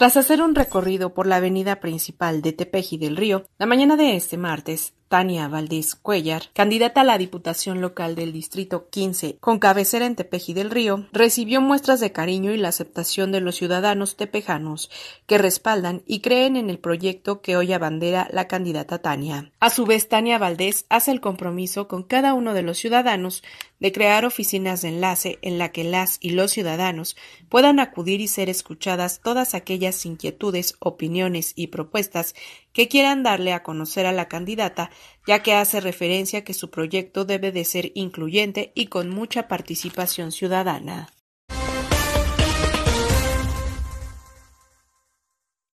Tras hacer un recorrido por la avenida principal de Tepeji del Río, la mañana de este martes, Tania Valdés Cuellar, candidata a la Diputación Local del Distrito 15, con cabecera en Tepeji del Río, recibió muestras de cariño y la aceptación de los ciudadanos tepejanos, que respaldan y creen en el proyecto que hoy abandera la candidata Tania. A su vez, Tania Valdés hace el compromiso con cada uno de los ciudadanos de crear oficinas de enlace en la que las y los ciudadanos puedan acudir y ser escuchadas todas aquellas inquietudes, opiniones y propuestas que quieran darle a conocer a la candidata ya que hace referencia que su proyecto debe de ser incluyente y con mucha participación ciudadana.